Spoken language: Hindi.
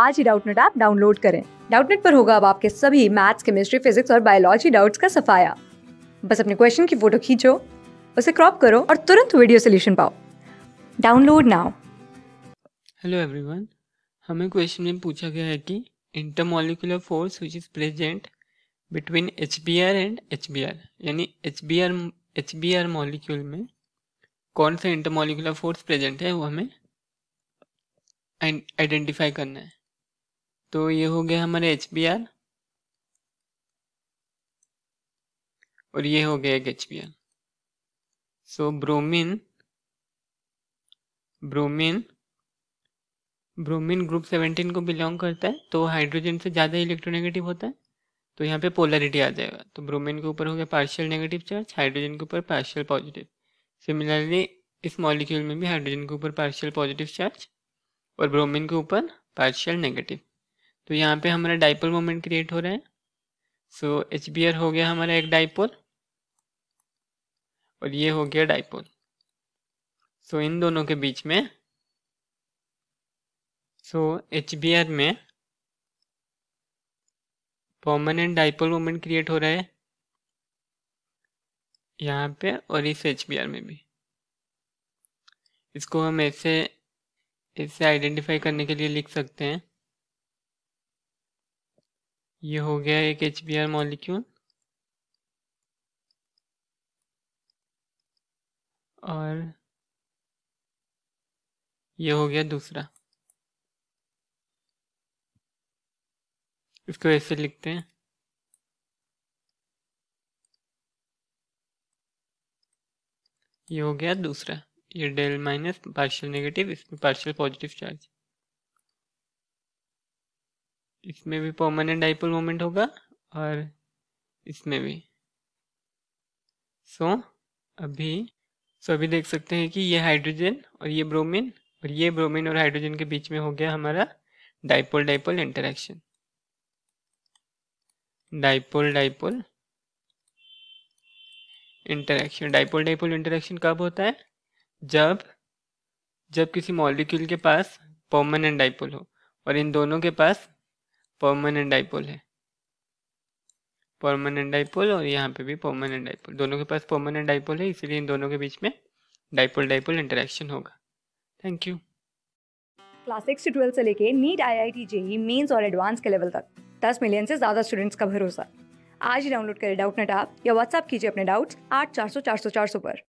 आज ही डाउटनेट ऐप डाउनलोड करें डाउटनेट पर होगा अब आपके सभी मैथ्स केमिस्ट्री फिजिक्स और बायोलॉजी डाउट्स का सफाया बस अपने क्वेश्चन की फोटो खींचो उसे क्रॉप करो और तुरंत वीडियो सोल्यूशन पाओ डाउनलोड नाउ हेलो एवरीवन हमें क्वेश्चन में पूछा गया है कि intermolecular force which is present between H and H यानी H B R H B R molecule में कौन सा इंटरमोलिकुलर फोर्स प्रेजेंट है वो हमें आइडेंटिफाई करना है तो ये हो गया हमारे एच बी आर और ये हो गया एक H B R so bromine bromine bromine group seventeen को बिलोंग करता है तो हाइड्रोजन से ज़्यादा इलेक्ट्रोनेगेटिव होता है तो यहाँ पे पोलरिटी आ जाएगा तो ब्रोमीन के ऊपर हो गया पार्शियल नेगेटिव चार्ज हाइड्रोजन के ऊपर पार्शियल पॉजिटिव सिमिलरली इस मॉलिक्यूल में भी हाइड्रोजन के ऊपर पार्शियल पॉजिटिव चार्ज और ब्रोमीन के ऊपर पार्शियल नेगेटिव तो यहाँ पे हमारा डाइपोल मोमेंट क्रिएट हो रहा है सो बी एच हो गया हमारा एक डाइपोल और ये हो गया डाइपोल सो so, इन दोनों के बीच में सो बी एच में परमानेंट डाइपोल मोमेंट क्रिएट हो रहा है यहाँ पे और इस एच में भी इसको हम ऐसे ऐसे आइडेंटिफाई करने के लिए लिख सकते हैं ये हो गया एक एच बी आर मॉलिक्यूल और ये हो गया दूसरा इसको ऐसे लिखते हैं ये हो गया दूसरा ये डेल माइनस पार्शियल नेगेटिव इसमें पार्शियल पॉजिटिव चार्ज इसमें भी परमानेंट डाइपोल मोमेंट होगा और इसमें भी सो so, अभी सो so अभी देख सकते हैं कि ये हाइड्रोजन और ये ब्रोमीन और ये ब्रोमीन और हाइड्रोजन के बीच में हो गया हमारा dipole dipole interaction dipole dipole interaction dipole dipole interaction कब होता है जब जब किसी मॉलिक्यूल के पास परमानेंट डाइपोल हो और इन दोनों के पास परमानेंट डाइपोल है परमानेंट डाइपोल और यहाँ पे भी परमानेंट डाइपोल दोनों के पास परमानेंट डाइपोल है इसलिए इन दोनों के बीच में डाइपोल डाइपोल इंटरेक्शन होगा थैंक यू क्लास सिक्स से ट्वेल्थ से लेके NEET I I T JEE mains और एडवांस के लेवल तक दस मिलियन से ज़्यादा स्टूडेंट्स का भरोसा आज ही डाउनलोड करें डाउट नेट आप या व्हाट्सअप कीजिए अपने डाउट्स आठ चार सौ चार सौ चार सौ पर